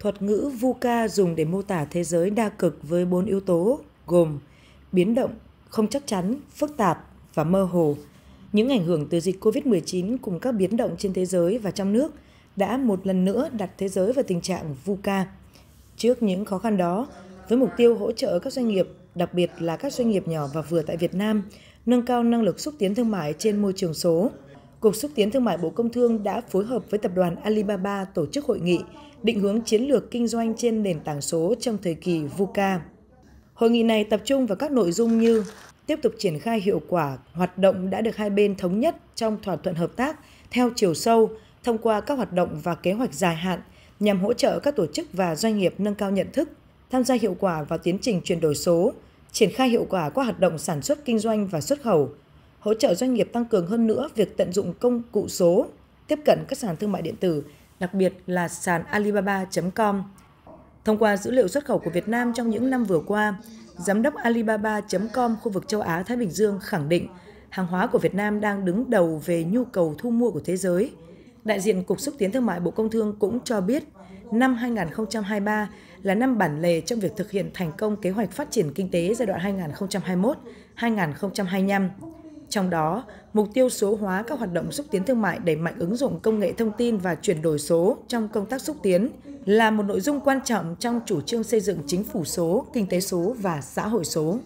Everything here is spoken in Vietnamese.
thuật ngữ VUCA dùng để mô tả thế giới đa cực với bốn yếu tố gồm biến động, không chắc chắn, phức tạp và mơ hồ. Những ảnh hưởng từ dịch COVID-19 cùng các biến động trên thế giới và trong nước đã một lần nữa đặt thế giới vào tình trạng VUCA. Trước những khó khăn đó, với mục tiêu hỗ trợ các doanh nghiệp, đặc biệt là các doanh nghiệp nhỏ và vừa tại Việt Nam, nâng cao năng lực xúc tiến thương mại trên môi trường số, Cục Xúc tiến Thương mại Bộ Công Thương đã phối hợp với tập đoàn Alibaba tổ chức hội nghị định hướng chiến lược kinh doanh trên nền tảng số trong thời kỳ VUCA. Hội nghị này tập trung vào các nội dung như tiếp tục triển khai hiệu quả hoạt động đã được hai bên thống nhất trong thỏa thuận hợp tác theo chiều sâu thông qua các hoạt động và kế hoạch dài hạn nhằm hỗ trợ các tổ chức và doanh nghiệp nâng cao nhận thức, tham gia hiệu quả vào tiến trình chuyển đổi số, triển khai hiệu quả các hoạt động sản xuất kinh doanh và xuất khẩu, hỗ trợ doanh nghiệp tăng cường hơn nữa việc tận dụng công cụ số, tiếp cận các sàn thương mại điện tử, đặc biệt là sàn alibaba.com. Thông qua dữ liệu xuất khẩu của Việt Nam trong những năm vừa qua, giám đốc alibaba.com khu vực châu Á Thái Bình Dương khẳng định hàng hóa của Việt Nam đang đứng đầu về nhu cầu thu mua của thế giới. Đại diện Cục xúc tiến thương mại Bộ Công Thương cũng cho biết, năm 2023 là năm bản lề trong việc thực hiện thành công kế hoạch phát triển kinh tế giai đoạn 2021-2025. Trong đó, mục tiêu số hóa các hoạt động xúc tiến thương mại đẩy mạnh ứng dụng công nghệ thông tin và chuyển đổi số trong công tác xúc tiến là một nội dung quan trọng trong chủ trương xây dựng chính phủ số, kinh tế số và xã hội số.